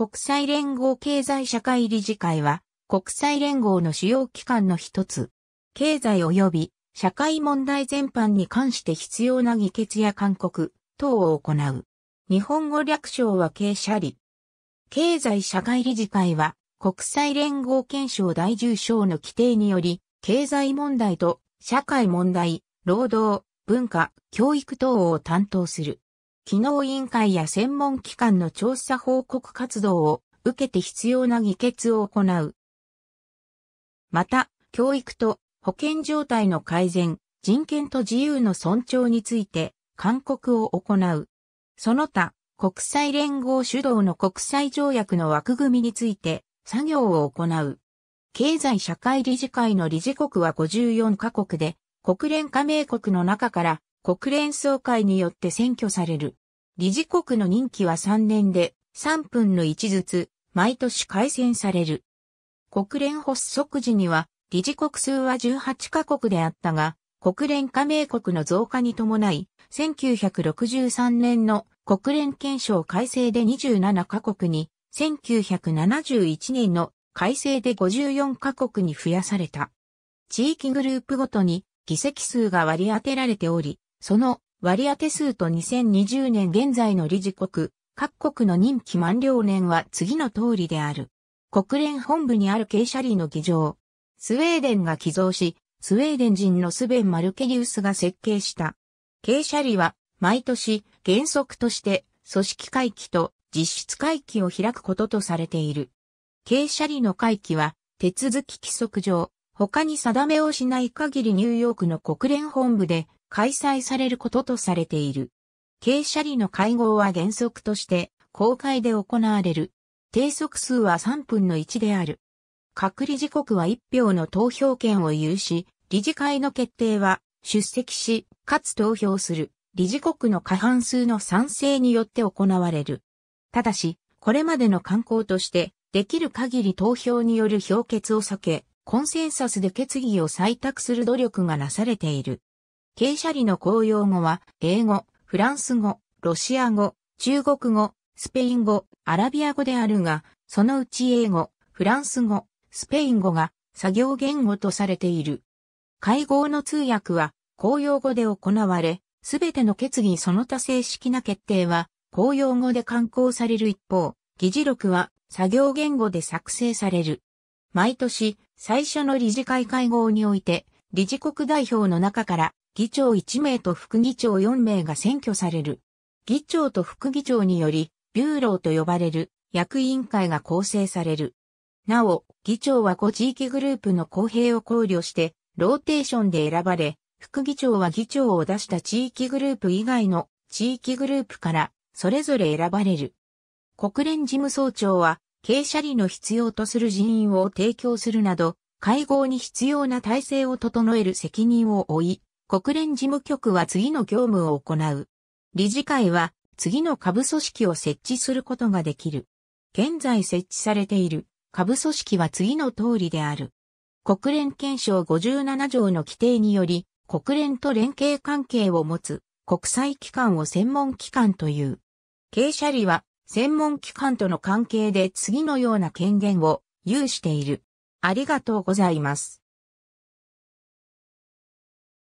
国際連合経済社会理事会は、国際連合の主要機関の一つ。経済及び社会問題全般に関して必要な議決や勧告等を行う。日本語略称は経社理。経済社会理事会は、国際連合憲章第10章の規定により、経済問題と社会問題、労働、文化、教育等を担当する。機能委員会や専門機関の調査報告活動を受けて必要な議決を行う。また、教育と保健状態の改善、人権と自由の尊重について、勧告を行う。その他、国際連合主導の国際条約の枠組みについて、作業を行う。経済社会理事会の理事国は54カ国で、国連加盟国の中から国連総会によって選挙される。理事国の任期は3年で3分の1ずつ毎年改選される。国連発足時には理事国数は18カ国であったが、国連加盟国の増加に伴い、1963年の国連憲章改正で27カ国に、1971年の改正で54カ国に増やされた。地域グループごとに議席数が割り当てられており、その割当数と2020年現在の理事国、各国の任期満了年は次の通りである。国連本部にあるケイシャリーの議場。スウェーデンが寄贈し、スウェーデン人のスベン・マルケリウスが設計した。ケイシャリは、毎年、原則として、組織会期と実質会期を開くこととされている。軽車理の会期は、手続き規則上、他に定めをしない限りニューヨークの国連本部で開催されることとされている。傾斜理の会合は原則として公開で行われる。定則数は3分の1である。各理事国は1票の投票権を有し、理事会の決定は出席し、かつ投票する理事国の過半数の賛成によって行われる。ただし、これまでの慣行として、できる限り投票による評決を避け、コンセンサスで決議を採択する努力がなされている。傾斜里の公用語は、英語、フランス語、ロシア語、中国語、スペイン語、アラビア語であるが、そのうち英語、フランス語、スペイン語が作業言語とされている。会合の通訳は公用語で行われ、すべての決議その他正式な決定は公用語で刊行される一方、議事録は作業言語で作成される。毎年、最初の理事会会合において、理事国代表の中から議長1名と副議長4名が選挙される。議長と副議長により、ビューローと呼ばれる役員会が構成される。なお、議長は5地域グループの公平を考慮して、ローテーションで選ばれ、副議長は議長を出した地域グループ以外の地域グループからそれぞれ選ばれる。国連事務総長は、傾斜里の必要とする人員を提供するなど、会合に必要な体制を整える責任を負い、国連事務局は次の業務を行う。理事会は次の下部組織を設置することができる。現在設置されている下部組織は次の通りである。国連憲章57条の規定により、国連と連携関係を持つ国際機関を専門機関という。経者理は専門機関との関係で次のような権限を有している。ありがとうございます。